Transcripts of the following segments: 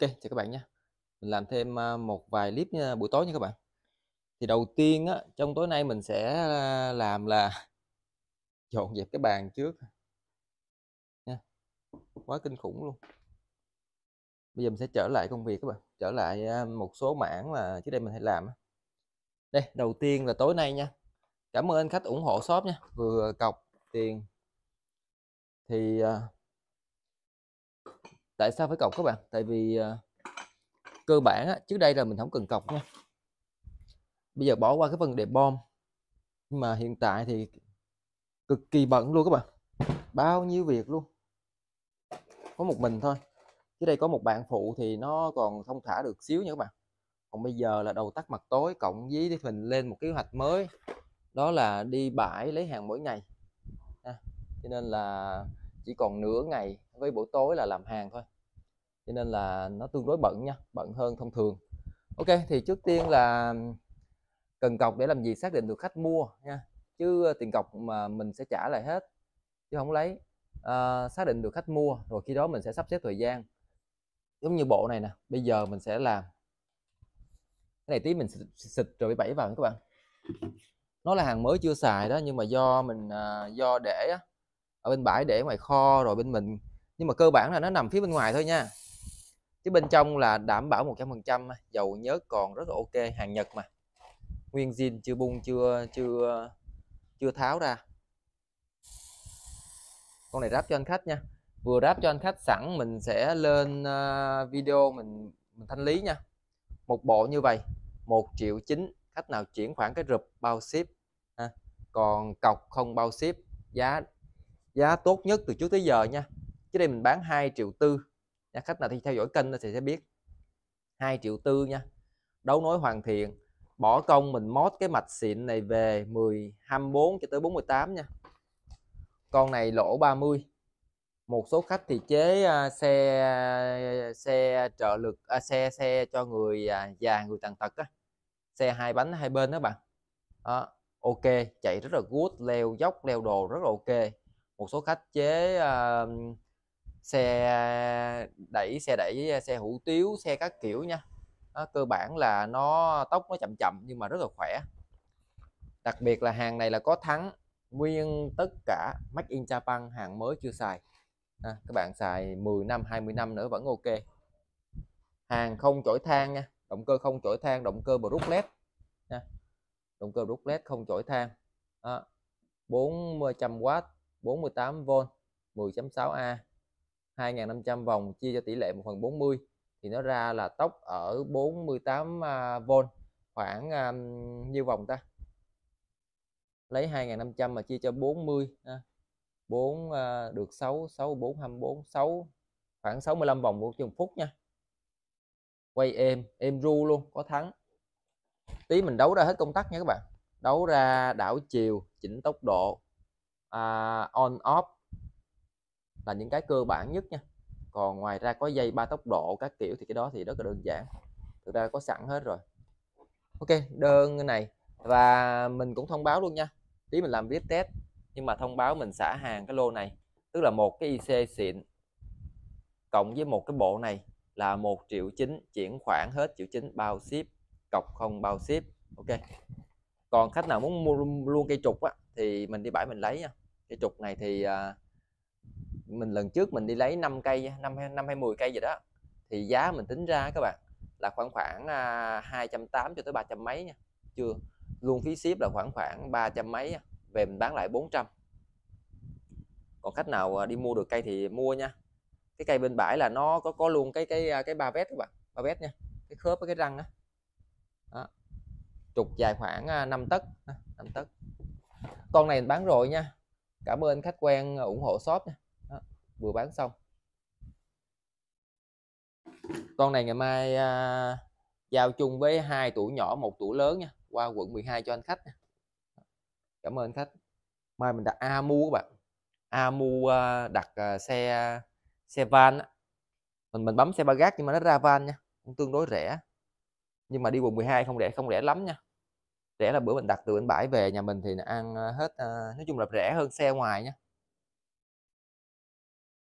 ok chào các bạn nha mình làm thêm à, một vài clip à, buổi tối nha các bạn thì đầu tiên á, trong tối nay mình sẽ à, làm là dọn dẹp cái bàn trước nha quá kinh khủng luôn bây giờ mình sẽ trở lại công việc các bạn trở lại một số mảng mà trước đây mình hay làm đây đầu tiên là tối nay nha cảm ơn anh khách ủng hộ shop nha vừa cọc tiền thì tại sao phải cọc các bạn tại vì ờ, cơ bản á, trước đây là mình không cần cọc nha bây giờ bỏ qua cái phần đẹp bom nhưng mà hiện tại thì cực kỳ bận luôn các bạn bao nhiêu việc luôn có một mình thôi chứ đây có một bạn phụ thì nó còn thông thả được xíu nha các bạn còn bây giờ là đầu tắt mặt tối cộng với thì mình lên một kế hoạch mới đó là đi bãi lấy hàng mỗi ngày à, cho nên là chỉ còn nửa ngày với buổi tối là làm hàng thôi cho nên là nó tương đối bận nha bận hơn thông thường ok thì trước tiên là cần cọc để làm gì xác định được khách mua nha chứ ờ, tiền cọc mà mình sẽ trả lại hết chứ không lấy à, xác định được khách mua rồi khi đó mình sẽ sắp xếp thời gian giống như bộ này nè bây giờ mình sẽ làm cái này tí mình xịt, xịt rồi bẫy vào các bạn nó là hàng mới chưa xài đó nhưng mà do mình ờ, do để á, ở bên bãi để ngoài kho rồi bên mình nhưng mà cơ bản là nó nằm phía bên ngoài thôi nha chứ bên trong là đảm bảo 100% dầu nhớt còn rất là ok hàng Nhật mà nguyên zin chưa bung chưa chưa chưa tháo ra con này ráp cho anh khách nha vừa ráp cho anh khách sẵn mình sẽ lên ờ, video mình, mình thanh lý nha một bộ như vậy một triệu chín khách nào chuyển khoản cái rụp bao ship ha. còn cọc không bao ship giá giá tốt nhất từ trước tới giờ nha chứ đây mình bán 2 triệu tư nha khách nào thì theo dõi kênh thì sẽ biết 2 triệu tư nha đấu nối hoàn thiện bỏ công mình mót cái mạch xịn này về 10 24 cho tới 48 nha con này lỗ 30 một số khách thì chế à, xe xe trợ lực à, xe xe cho người à, già người tàn tật á xe hai bánh hai bên đó bạn đó, ok chạy rất là good leo dốc leo đồ rất là ok một số khách chế uh, xe đẩy xe đẩy ờ, xe hủ tiếu xe các kiểu nha đó, cơ bản là nó tốc nó chậm chậm nhưng mà rất là khỏe đặc biệt là hàng này là có thắng nguyên tất cả Made in Japan hàng mới chưa xài à, các bạn xài 10 năm 20 năm nữa vẫn ok hàng không chổi than nha động cơ không chổi than động cơ Brooklet nha động cơ Brooklet không chổi than à, 400W 48V 10.6A 2500 vòng chia cho tỷ lệ 1 phần 40 thì nó ra là tốc ở 48V à, khoảng um, nhiêu vòng ta lấy 2500 mà chia cho 40 ha. 4 uh, à, được 6 6 4 24 6 khoảng 65 vòng của chừng phút nha quay êm êm ru luôn có thắng tí mình đấu ra hết công tắc nha các bạn đấu ra đảo chiều chỉnh tốc độ à, on off là những cái cơ bản nhất nha còn ngoài ra có dây ba tốc độ các kiểu thì cái đó thì rất là đơn giản thực ra có sẵn hết rồi ok đơn này và mình cũng thông báo luôn nha tí mình làm viết test nhưng mà thông báo mình xả hàng cái lô này tức là một cái IC xịn cộng với một cái bộ này là một triệu chín chuyển khoản hết triệu chín bao ship cọc không bao ship ok còn khách nào muốn mua luôn cây trục á thì mình đi bãi mình lấy nha cái trục này thì à, mình lần trước mình đi lấy 5 cây 5, 5 hay 10 cây gì đó thì giá mình tính ra các bạn là khoảng khoảng à, 280 cho tới 300 mấy nha chưa luôn phí ship là khoảng khoảng 300 mấy nha. về mình bán lại 400 còn khách nào à, đi mua được cây thì mua nha cái cây bên bãi là nó có có luôn cái cái à, cái ba vét các bạn ba vét nha cái khớp với cái răng đó. đó trục dài khoảng 5 à, tấc 5 tấc con này mình bán rồi nha cảm ơn khách quan ờ, ủng hộ shop nha Đó, vừa bán xong con này ngày mai à, giao chung với hai tủ nhỏ một tủ lớn nha qua quận 12 cho anh khách nha. cảm ơn khách mai mình đặt amu các bạn amu à, đặt à, xe à, xe van á. mình mình bấm xe ba gác nhưng mà nó ra van nha cũng tương đối rẻ nhưng mà đi quận 12 không rẻ không rẻ lắm nha rẻ là bữa mình đặt từ bên bãi về nhà mình thì ăn ờ, hết ờ, nói chung là rẻ hơn xe ngoài nhé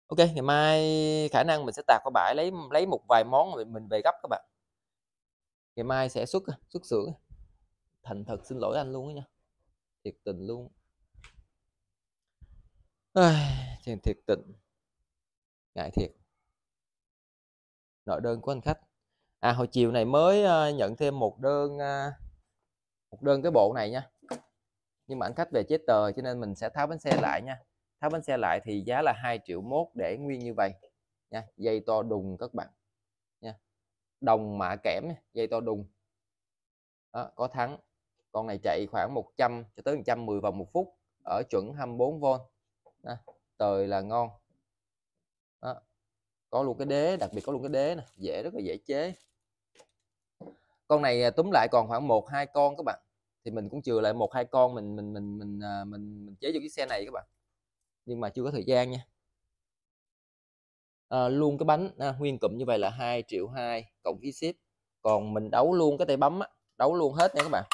ok ngày mai khả năng mình sẽ tạt qua bãi lấy lấy một vài món rồi mình về gấp các bạn ngày mai sẽ xuất xuất xưởng thành thật xin lỗi anh luôn đó nha thiệt tình luôn à, thiệt, tình ngại thiệt Nội đơn của anh khách à hồi chiều này mới ờ, nhận thêm một đơn một đơn cái bộ này nha nhưng mà anh khách về chế tờ cho nên mình sẽ tháo bánh xe lại nha tháo bánh xe lại thì giá là 2 triệu mốt để nguyên như vậy nha dây to đùng các bạn nha đồng mạ kẽm dây to đùng đó, có thắng con này chạy khoảng 100 cho tới 110 vòng một phút ở chuẩn 24V đó, tời là ngon đó, có luôn cái đế đặc biệt có luôn cái đế nè dễ rất là dễ chế con này à, túm lại còn khoảng một hai con các bạn thì mình cũng chừa lại một hai con mình mình mình mình à, mình, mình, chế cho chiếc xe này các bạn nhưng mà chưa có thời gian nha à, luôn cái bánh à, nguyên cụm như vậy là 2 triệu 2 cộng phí ship còn mình đấu luôn cái tay bấm á, đấu luôn hết nha các bạn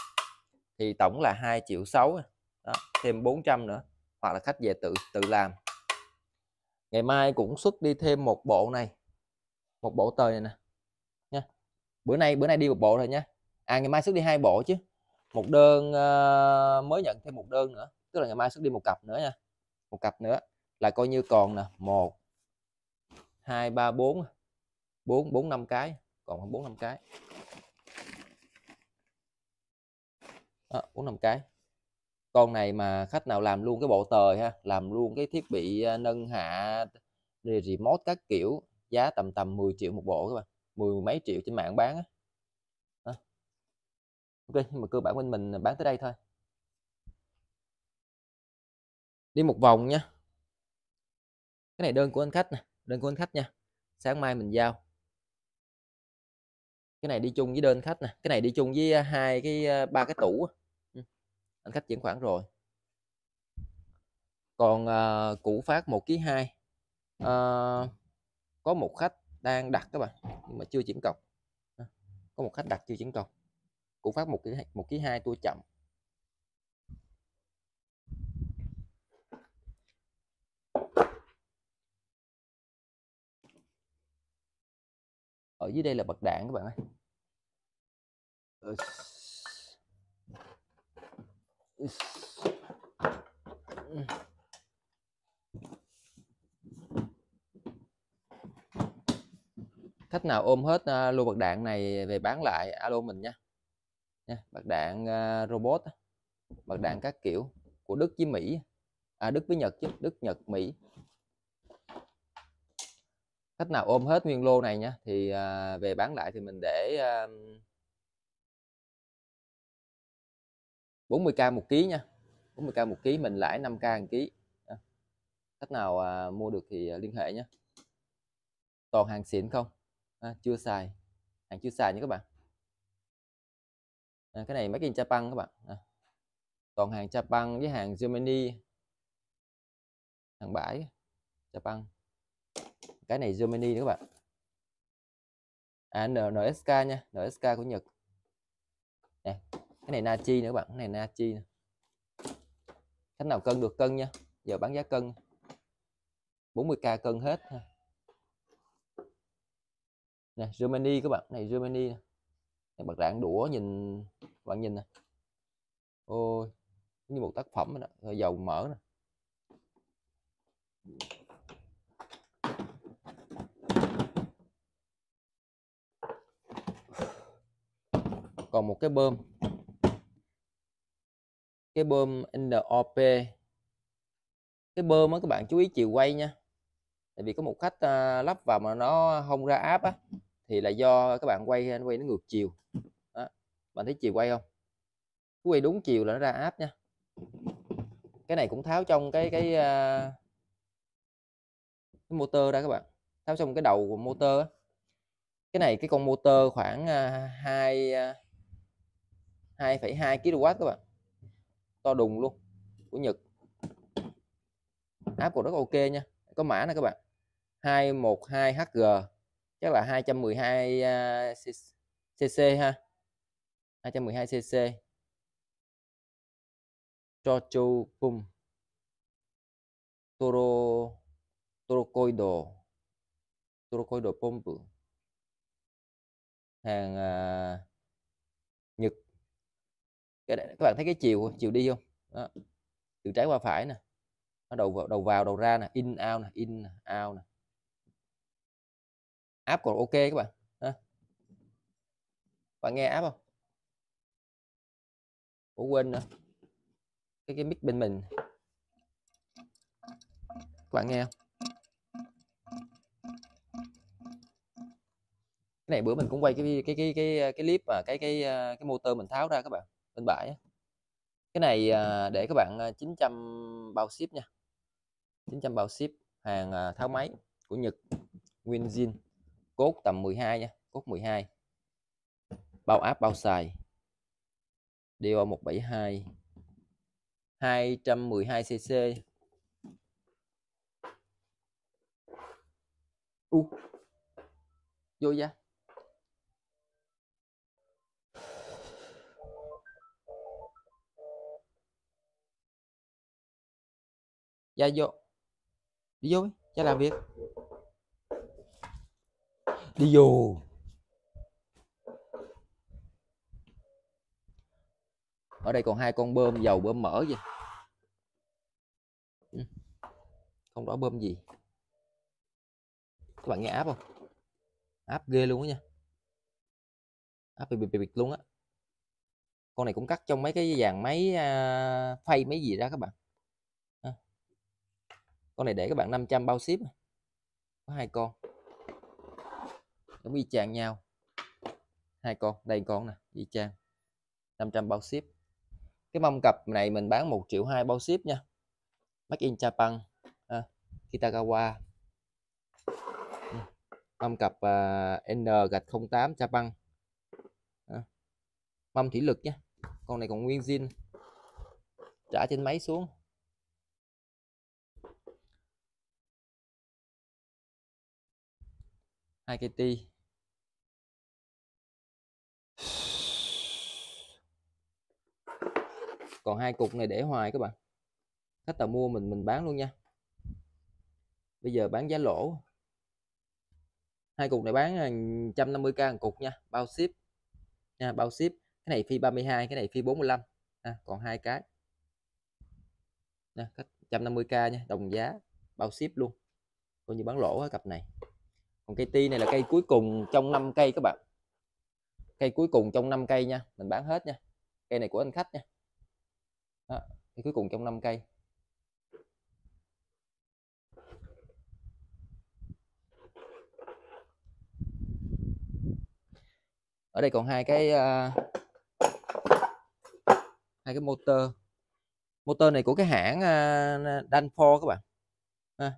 thì tổng là 2 triệu 6 à. đó, thêm 400 nữa hoặc là khách về tự tự làm ngày mai cũng xuất đi thêm một bộ này một bộ tờ này nè nha bữa nay bữa nay đi một bộ rồi nha à ngày mai xuất đi hai bộ chứ một đơn uh, mới nhận thêm một đơn nữa tức là ngày mai xuất đi một cặp nữa nha một cặp nữa là coi như còn nè một hai ba bốn bốn bốn năm cái còn bốn năm cái bốn à, năm cái con này mà khách nào làm luôn cái bộ tời ha làm luôn cái thiết bị ờ, nâng hạ remote các kiểu giá tầm tầm 10 triệu một bộ các bạn mười mấy triệu trên mạng bán á ok nhưng mà cơ bản bên mình bán tới đây thôi đi một vòng nha cái này đơn của anh khách nè đơn của anh khách nha sáng mai mình giao cái này đi chung với đơn khách nè cái này đi chung với à, hai cái à, ba cái tủ ừ, anh khách chuyển khoản rồi còn uh, à, củ phát một ký hai uh, có một khách đang đặt các bạn nhưng mà chưa chuyển cọc có một khách đặt chưa chuyển cọc cũng phát một ký một ký hai tua chậm ở dưới đây là bật đạn các bạn ơi khách nào ôm hết à, lô bật đạn này về bán lại alo mình nha nha bạc đạn uh, robot bạc đạn các kiểu của Đức với Mỹ à Đức với Nhật chứ Đức Nhật Mỹ khách nào ôm hết nguyên lô này nha thì à, về bán lại thì mình để à, 40k một ký nha 40k một ký mình lãi 5k một ký à. khách nào à, mua được thì à, liên hệ nhé toàn hàng xịn không à, chưa xài hàng chưa xài nha các bạn à, cái này mấy in Japan các bạn à. còn hàng Japan với hàng Germany hàng bãi Japan cái này Germany nữa các bạn à NSK nha NSK của Nhật nè cái này Nachi nữa các bạn cái này Nachi nè. khách nào cân được cân nha giờ bán giá cân 40k cân hết nè Germany các bạn này Germany nè bật rạng đũa nhìn bạn nhìn nè ôi như một tác phẩm nè rồi dầu mỡ nè còn một cái bơm cái bơm NOP cái bơm á các bạn chú ý chiều quay nha tại vì có một khách à, lắp vào mà nó không ra áp á thì là do các bạn quay anh quay nó ngược chiều đó. bạn thấy chiều quay không quay đúng chiều là nó ra áp nha cái này cũng tháo trong cái cái, à, cái motor ra các bạn tháo trong cái đầu của motor cái này cái con motor khoảng 2 2,2 kW các bạn to đùng luôn của Nhật áp của rất ok nha có mã nè các bạn 212HG chắc là 212 à, cc ha 212 cc Chochu Pum Toro Torocoido Torocoido Pump hàng uh, Nhật cái này, các bạn thấy cái chiều chiều đi không đó. từ trái qua phải nè nó đầu vào đầu vào đầu ra nè in out nè in out nè app còn ok các bạn ha. bạn nghe app không Ủa quên nữa cái cái mic bên mình các bạn nghe không cái này bữa mình cũng quay cái cái cái cái cái clip mà cái cái cái motor mình tháo ra các bạn bên bãi cái này à, để các bạn 900 à, bao ship nha 900 bao ship hàng à, tháo máy của Nhật nguyên zin cốt tầm 12 nha cốt 12 bao áp bao xài DO 172 212cc U vô ra ra dạ, vô đi vô ra làm việc đi dù ở đây còn hai con bơm dầu bơm mỡ gì ừ. không rõ bơm gì các bạn nghe áp không áp ghê luôn á nha áp bị bị bị luôn á con này cũng cắt trong mấy cái dàn máy à, phay mấy gì ra các bạn à. con này để các bạn 500 bao ship có hai con giống y chang nhau hai con đây con nè y chang 500 bao ship cái mâm cặp này mình bán 1 triệu 2 bao ship nha Made in Japan à, Kitagawa ừ, mâm cặp uh, N gạch 08 Japan à, mâm thủy lực nha con này còn nguyên zin trả trên máy xuống hai cây ti còn hai cục này để hoài các bạn khách nào mua mình mình bán luôn nha bây giờ bán giá lỗ hai cục này bán 150k một cục nha bao ship nha bao ship cái này phi 32 cái này phi 45 à, còn hai cái nha nè, 150k nha đồng giá bao ship luôn coi như bán lỗ ở cặp này còn cây ti này là cây cuối cùng trong 5 cây các bạn cây cuối cùng trong 5 cây nha mình bán hết nha cây này của anh khách nha đó, thì cuối cùng trong 5 cây ở đây còn hai cái à, hai cái motor motor này của cái hãng uh, Danfoss các bạn à.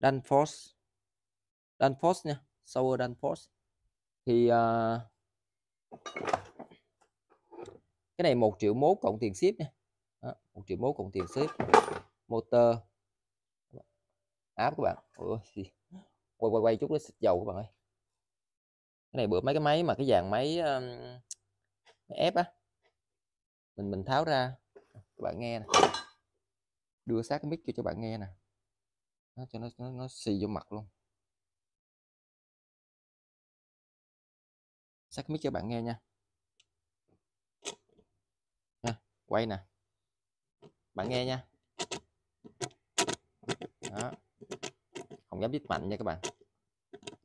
Danfoss Danfoss nha sau Danfoss thì uh, cái này một triệu mốt cộng tiền ship nha một triệu mốt cộng tiền ship motor áp các bạn Ủa, quay quay quay chút nó xịt dầu các bạn ơi cái này bữa mấy cái máy mà cái dàn máy, um, máy ép á mình mình tháo ra các bạn nghe nè đưa sát cái mic cho cho bạn nghe nè nó cho nó nó, nó xì vô mặt luôn sát cái mic cho bạn nghe nha quay nè bạn nghe nha đó không dám dít mạnh nha các bạn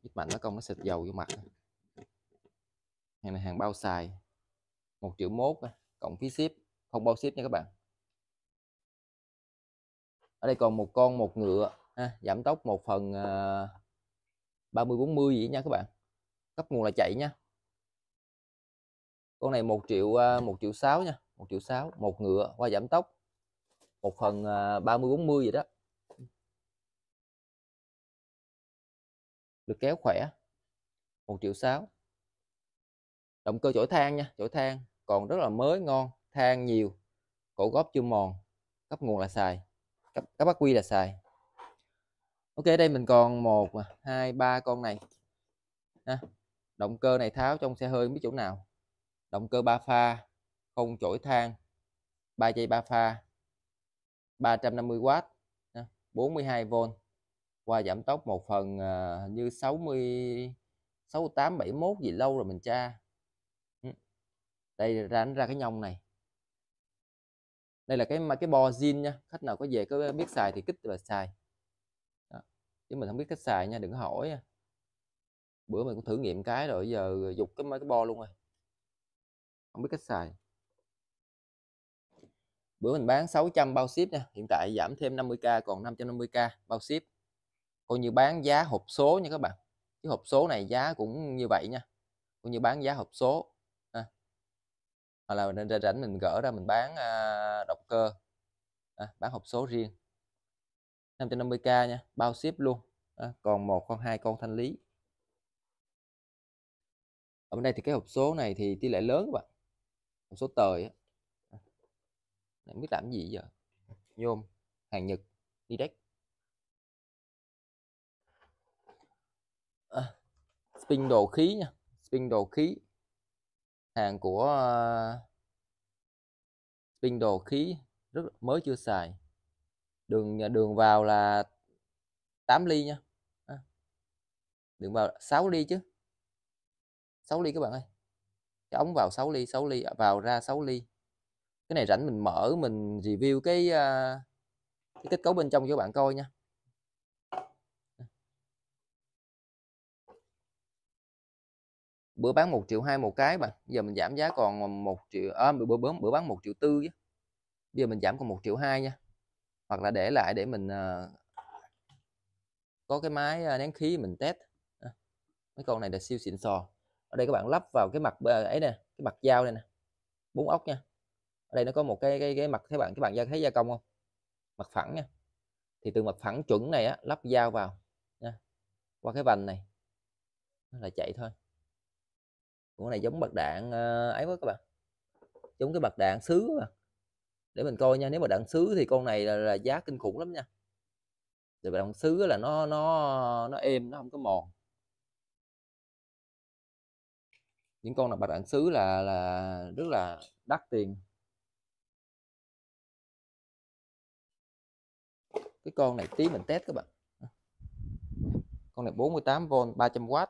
dít mạnh nó không nó xịt dầu vô mặt hàng này hàng bao xài một triệu mốt cộng phí ship không bao ship nha các bạn ở đây còn một con một ngựa ha, giảm tốc một phần à, ba mươi bốn mươi gì nha các bạn cấp nguồn là chạy nha con này một triệu à, một triệu sáu nha một triệu sáu một ngựa qua giảm tốc một phần à, ba mươi bốn mươi vậy đó được kéo khỏe một triệu sáu động cơ chổi than nha chổi than còn rất là mới ngon than nhiều cổ góp chưa mòn cấp nguồn là xài cấp cấp ắc quy là xài ok đây mình còn một hai ba con này ha. động cơ này tháo trong xe hơi không biết chỗ nào động cơ ba pha không chổi than 3 dây 3 pha 350W 42V qua giảm tốc một phần uh, hình như 60 68 71 gì lâu rồi mình tra ừ. đây ra ra cái nhông này đây là cái mà cái bo zin nha khách nào có về có biết xài thì kích và xài Đó. chứ mình không biết cách xài nha đừng hỏi nha. bữa mình cũng thử nghiệm cái rồi giờ dục cái mấy cái bo luôn rồi không biết cách xài bữa mình bán 600 bao ship nha hiện tại giảm thêm 50k còn 550k bao ship coi như bán giá hộp số nha các bạn cái hộp số này giá cũng như vậy nha coi như bán giá hộp số à. hoặc là nên ra rảnh mình gỡ ra mình bán à, động cơ à, bán hộp số riêng 550k nha bao ship luôn à, còn một con hai con thanh lý ở bên đây thì cái hộp số này thì tỷ lệ lớn các bạn hộp số tời á không biết làm gì giờ Nhôm Hàng Nhật Nidex à, Spin đồ khí nha Spin đồ khí Hàng của uh, Spin đồ khí rất mới chưa xài đường đường vào là 8 ly nha à, đường vào 6 ly chứ 6 ly các bạn ơi cái ống vào 6 ly 6 ly à, vào ra 6 ly cái này rảnh mình mở mình review cái, uh, cái kết cấu bên trong cho bạn coi nha bữa bán một triệu hai một cái mà giờ mình giảm giá còn một triệu à, bữa, bữa, bữa bán một triệu tư chứ bây giờ mình giảm còn một triệu hai nha hoặc là để lại để mình uh, có cái máy à, nén khí mình test à, mấy con này là siêu xịn sò ở đây các bạn lắp vào cái mặt ấy nè cái mặt dao đây nè bốn ốc nha ở đây nó có một cái cái, cái mặt các bạn các bạn gia thấy gia công không mặt phẳng nha thì từ mặt phẳng chuẩn này á, lắp dao vào nha qua cái vành này nó là chạy thôi của này giống bật đạn ờ, ấy quá các bạn giống cái bật đạn sứ mà để mình coi nha nếu mà đạn sứ thì con này là, là giá kinh khủng lắm nha rồi đạn sứ là nó nó nó êm nó không có mòn những con là bạc đạn sứ là là rất là đắt tiền cái con này tí mình test các bạn con này 48V 300W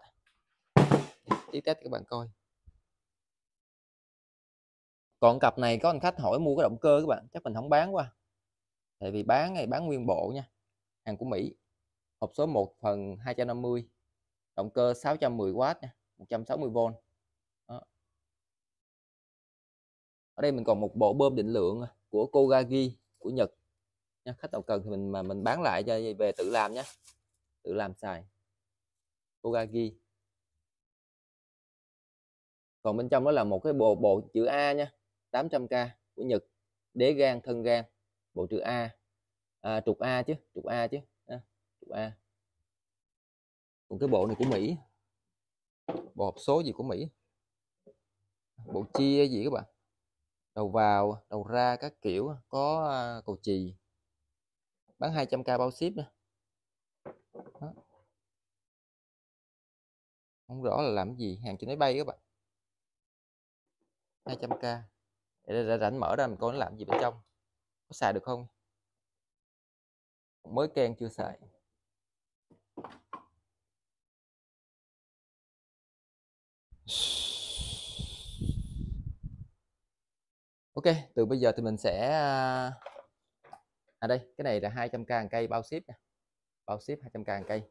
tí test các bạn coi còn cặp này có anh khách hỏi mua cái động cơ các bạn chắc mình không bán qua tại vì bán này bán nguyên bộ nha hàng của Mỹ hộp số 1 phần 250 động cơ 610W nha 160V Đó. ở đây mình còn một bộ bơm định lượng của Kogagi của Nhật nha. khách đầu cần thì mình mà mình bán lại cho về tự làm nhé tự làm xài Kogagi còn bên trong đó là một cái bộ bộ chữ A nha 800k của Nhật đế gan thân gan bộ chữ A à, trục A chứ trục A chứ à, trục A còn cái bộ này của Mỹ bộ hộp số gì của Mỹ bộ chia gì các bạn đầu vào đầu ra các kiểu có à, cầu chì bán 200k bao ship nữa Đó. không rõ là làm gì hàng trên máy bay các bạn 200k để ra rảnh mở ra mình coi nó làm gì bên trong có xài được không mới kèn chưa xài Ok, từ bây giờ thì mình sẽ à, à đây cái này là 200k cây bao ship nha bao ship 200k cây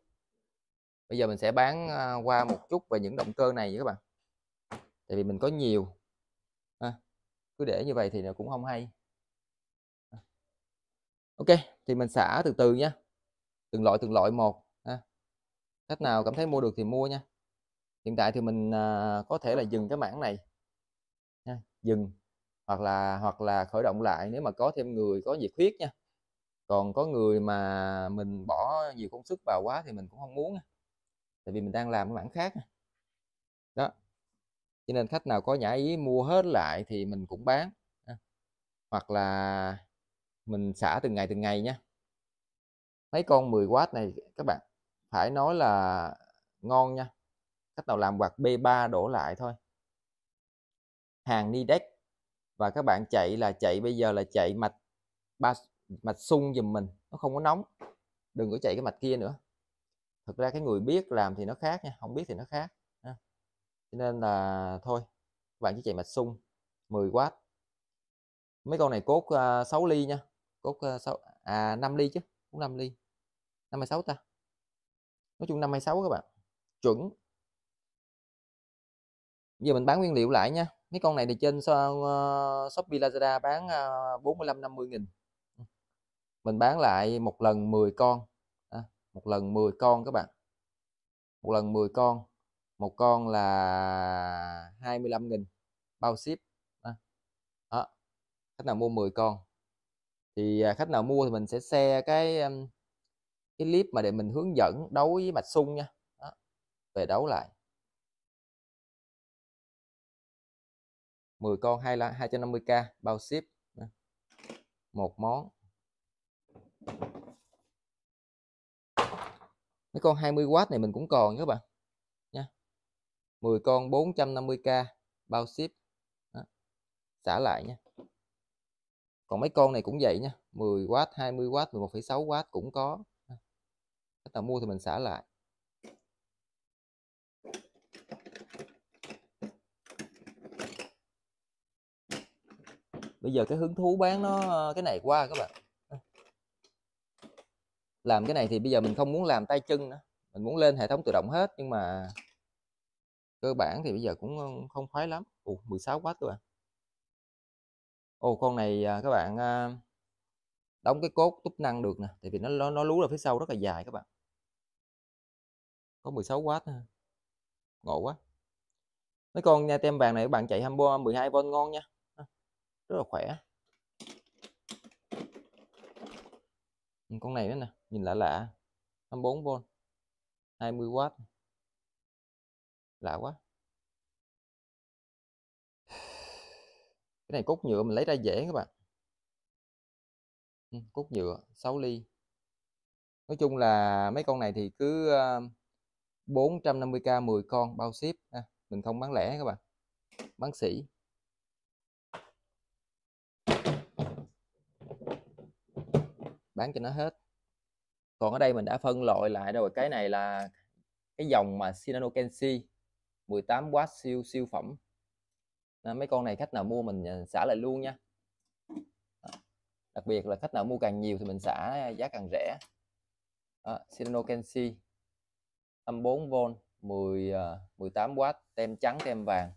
bây giờ mình sẽ bán à, qua một chút về những động cơ này các bạn tại vì mình có nhiều à, cứ để như vậy thì nó cũng không hay à. ok thì mình xả từ từ nha từng loại từng loại một à. khách nào cảm thấy mua được thì mua nha hiện tại thì mình à, có thể là dừng cái mảng này à, dừng hoặc là hoặc là khởi động lại nếu mà có thêm người có nhiệt huyết nha còn có người mà mình bỏ nhiều công sức vào quá thì mình cũng không muốn tại vì mình đang làm cái mảng khác đó cho nên khách nào có nhã ý mua hết lại thì mình cũng bán hoặc là mình xả từng ngày từng ngày nhé mấy con 10W này các bạn phải nói là ngon nha cách nào làm quạt B3 đổ lại thôi hàng ni Nidex và các bạn chạy là chạy bây giờ là chạy mạch 3, mạch sung giùm mình nó không có nóng đừng có chạy cái mạch kia nữa thực ra cái người biết làm thì nó khác nha không biết thì nó khác cho nên là thôi bạn chỉ chạy mạch sung 10W mấy con này cốt 6 à, ly nha cốt 6 à 5 à, ly chứ cũng 5 ly 56 ta nói chung 56 các bạn chuẩn giờ mình bán nguyên liệu lại nha mấy con này thì trên uh, Shopee Lazada bán 45 à, 50 nghìn mình bán lại một lần 10 con à, một lần 10 con các bạn một lần 10 con một con là 25.000 bao ship à, à, khách nào mua 10 con thì à, khách nào mua thì mình sẽ share cái um, cái clip mà để mình hướng dẫn đấu với mạch sung nha đó. về đấu lại 10 con 2 là 250k bao ship một món mấy con 20W này mình cũng còn các bạn nha 10 con 450k bao ship đó. xả lại nha còn mấy con này cũng vậy nha 10W 20W 11,6W cũng có cách nào mua thì mình xả lại bây giờ cái hứng thú bán nó cái này qua các bạn làm cái này thì bây giờ mình không muốn làm tay chân nữa mình muốn lên hệ thống tự động hết nhưng mà cơ bản thì bây giờ cũng không khoái lắm Ồ, 16 quá các bạn à? Ồ con này à, các bạn à, đóng cái cốt túc năng được nè tại vì nó nó, nó lú ra phía sau rất là dài các bạn có 16 w ha. ngộ quá mấy con nha tem vàng này các bạn chạy hambo 12V ngon nha rất là khỏe ừ, con này nữa nè nhìn lạ lạ 24V 20W lạ quá cái này cốt nhựa mình lấy ra dễ các bạn ừ, cốt nhựa 6 ly nói chung là mấy con này thì cứ 450k ờ, 10 con bao ship à, mình không bán lẻ các bạn bán sỉ bán cho nó hết còn ở đây mình đã phân loại lại rồi cái này là cái dòng mà Shinano Kenshi 18W siêu siêu phẩm à, mấy con này khách nào mua mình à, xả lại luôn nha đặc biệt là khách nào mua càng nhiều thì mình xả giá càng rẻ à, Shinano Kenshi 24V 10 18W tem trắng tem vàng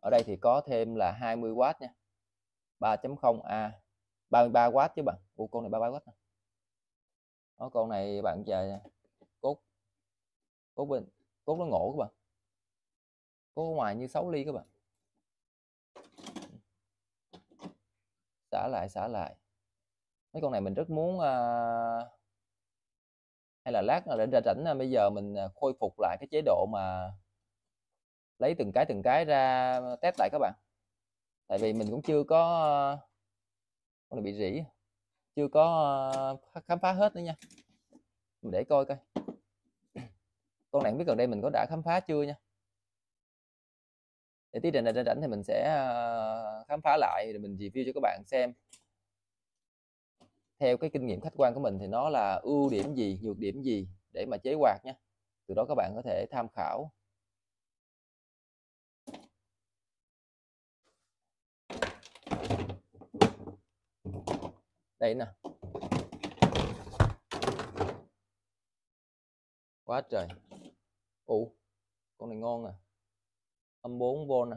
ở đây thì có thêm là 20W nha 3.0A 33W chứ bạn Ủa con này 33W nè đó ờ, con này bạn chờ cốt cốt bên cốt nó ngộ các bạn cốt ngoài như 6 ly các bạn xả lại xả lại mấy con này mình rất muốn à, hay là lát là ra rảnh à, bây giờ mình à, khôi phục lại cái chế độ mà lấy từng cái từng cái ra test lại các bạn tại vì mình cũng chưa có con này bị rỉ chưa có ờ, khám phá hết nữa nha mình để coi coi con này không biết gần đây mình có đã khám phá chưa nha để tí trình này rảnh thì mình sẽ ờ, khám phá lại rồi mình review cho các bạn xem theo cái kinh nghiệm khách quan của mình thì nó là ưu điểm gì nhược điểm gì để mà chế hoạt nha từ đó các bạn có thể tham khảo đây nè quá trời ủ con này ngon à âm 4V nè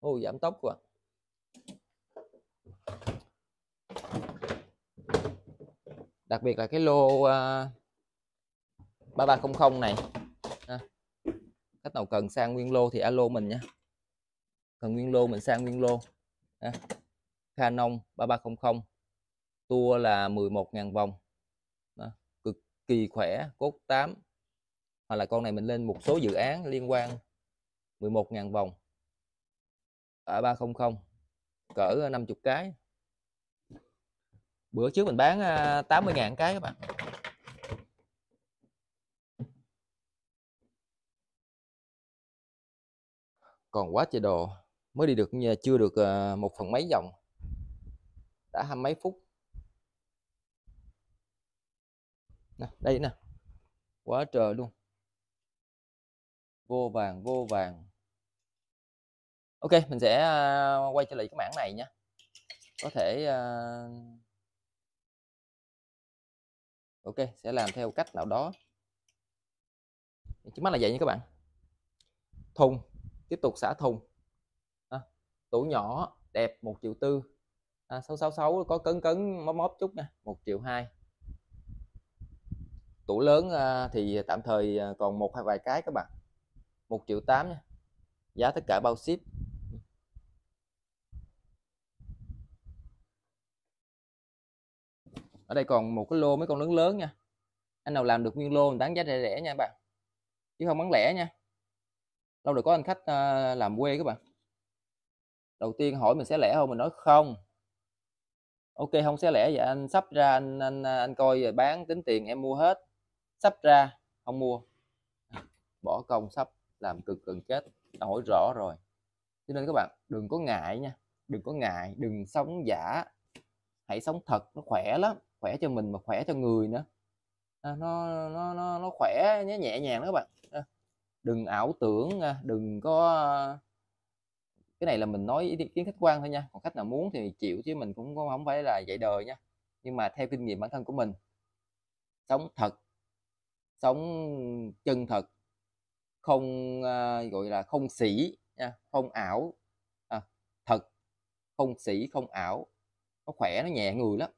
ô giảm tốc quá đặc biệt là cái lô uh, à, 3300 này à, khách nào cần sang nguyên lô thì alo mình nhé cần nguyên lô mình sang nguyên lô à. Canon 3300 tua là 11.000 vòng đó, cực kỳ khỏe cốt 8 hoặc là con này mình lên một số dự án liên quan 11.000 vòng ở 300 cỡ 50 ờ, cái bữa trước mình bán 80.000 ờ, cái các bạn còn quá trời đồ mới đi được ờ, chưa được một phần mấy vòng đã hai mấy phút nè, đây nè quá trời luôn vô vàng vô vàng ok mình sẽ à, quay trở lại cái mảng này nhé có thể à, ok sẽ làm theo cách nào đó trước mắt là vậy nha các bạn thùng tiếp tục xả thùng à, tủ nhỏ đẹp một triệu tư à, 666 có cấn cấn móc móc chút nha 1 triệu 2 tủ lớn à, thì tạm thời à, còn một hai vài cái các bạn 1 triệu 8 nha giá tất cả bao ship ở đây còn một cái lô mấy con lớn lớn nha anh nào làm được nguyên lô mình bán giá rẻ rẻ nha bạn chứ không bán lẻ nha lâu rồi có anh khách à, làm quê các bạn đầu tiên hỏi mình sẽ lẻ không mình nói không ok không sẽ lẽ vậy anh sắp ra anh anh à, anh coi rồi bán tính tiền em mua hết sắp ra không mua bỏ công sắp làm cực cần chết đã hỏi rõ rồi cho nên các bạn đừng có ngại nha đừng có ngại đừng sống giả hãy sống thật nó khỏe lắm khỏe cho mình mà khỏe cho người nữa à, nó nó nó nó khỏe nhé nhẹ nhàng đó các bạn à, đừng ảo tưởng đừng có cái này là mình nói ý kiến khách quan thôi nha còn khách nào muốn thì chịu chứ mình cũng không phải là dạy đời nha nhưng mà theo kinh nghiệm bản thân của mình sống thật sống chân thật không uh, gọi là không sĩ nha không ảo à, thật không sĩ không ảo nó khỏe nó nhẹ người lắm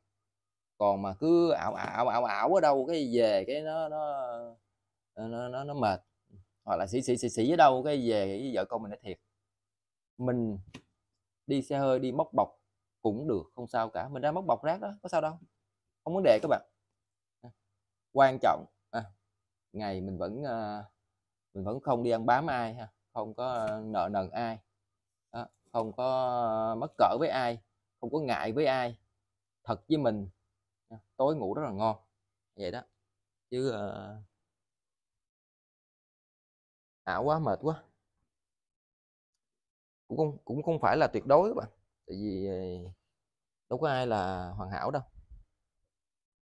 còn mà cứ ảo ảo ảo ảo ở đâu cái về cái nó nó nó nó, nó mệt hoặc là sĩ sĩ sĩ sĩ ở đâu cái về cái vợ con mình nó thiệt mình đi xe hơi đi móc bọc cũng được không sao cả mình ra móc bọc rác đó có sao đâu không vấn đề các bạn à, quan trọng à, ngày mình vẫn à, mình vẫn không đi ăn bám ai ha không có à, nợ nần ai à, không có à, mất cỡ với ai không có ngại với ai thật với mình à, tối ngủ rất là ngon vậy đó chứ à, ảo quá mệt quá cũng không, cũng không phải là tuyệt đối các bạn tại vì ờ, đâu có ai là hoàn hảo đâu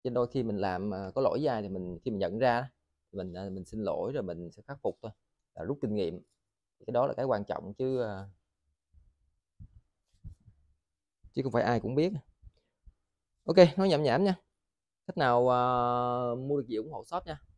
cho đôi khi mình làm ờ, có lỗi dài thì mình khi mình nhận ra mình ờ, mình xin lỗi rồi mình sẽ khắc phục thôi là rút kinh nghiệm cái đó là cái quan trọng chứ chứ không phải ai cũng biết ok nói nhảm nhảm nha cách nào uh, mua được gì ủng hộ shop nha